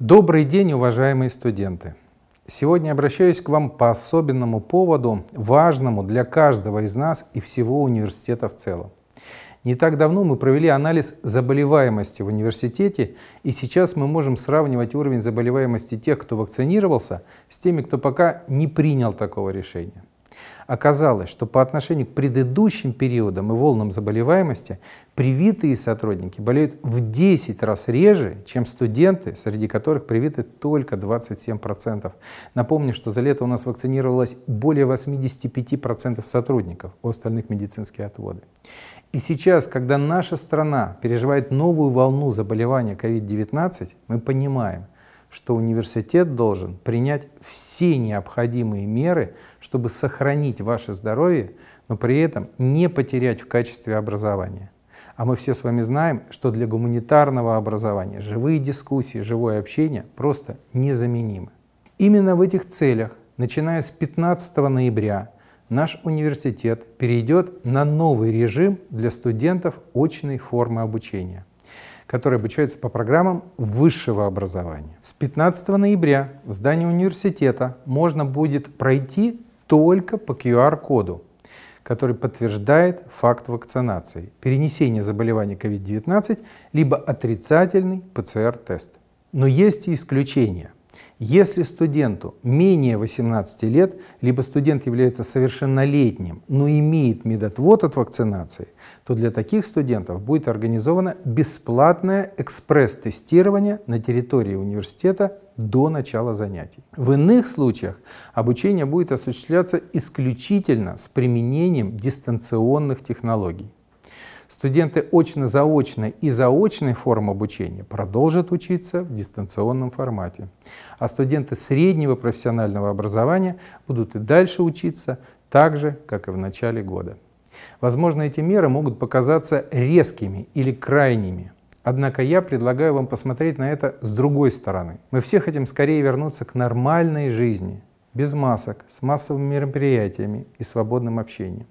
Добрый день, уважаемые студенты! Сегодня обращаюсь к вам по особенному поводу, важному для каждого из нас и всего университета в целом. Не так давно мы провели анализ заболеваемости в университете, и сейчас мы можем сравнивать уровень заболеваемости тех, кто вакцинировался, с теми, кто пока не принял такого решения. Оказалось, что по отношению к предыдущим периодам и волнам заболеваемости привитые сотрудники болеют в 10 раз реже, чем студенты, среди которых привиты только 27%. Напомню, что за лето у нас вакцинировалось более 85% сотрудников, у остальных медицинские отводы. И сейчас, когда наша страна переживает новую волну заболевания COVID-19, мы понимаем – что университет должен принять все необходимые меры, чтобы сохранить ваше здоровье, но при этом не потерять в качестве образования. А мы все с вами знаем, что для гуманитарного образования живые дискуссии, живое общение просто незаменимы. Именно в этих целях, начиная с 15 ноября, наш университет перейдет на новый режим для студентов очной формы обучения которые обучаются по программам высшего образования. С 15 ноября в здании университета можно будет пройти только по QR-коду, который подтверждает факт вакцинации, перенесение заболевания COVID-19, либо отрицательный ПЦР-тест. Но есть и исключения – если студенту менее 18 лет, либо студент является совершеннолетним, но имеет медотвод от вакцинации, то для таких студентов будет организовано бесплатное экспресс-тестирование на территории университета до начала занятий. В иных случаях обучение будет осуществляться исключительно с применением дистанционных технологий. Студенты очно-заочной и заочной форм обучения продолжат учиться в дистанционном формате, а студенты среднего профессионального образования будут и дальше учиться так же, как и в начале года. Возможно, эти меры могут показаться резкими или крайними, Однако я предлагаю вам посмотреть на это с другой стороны. Мы все хотим скорее вернуться к нормальной жизни, без масок, с массовыми мероприятиями и свободным общением.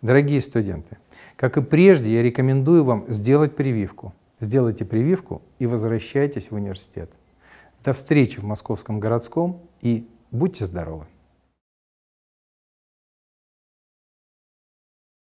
Дорогие студенты, как и прежде, я рекомендую вам сделать прививку. Сделайте прививку и возвращайтесь в университет. До встречи в Московском городском и будьте здоровы!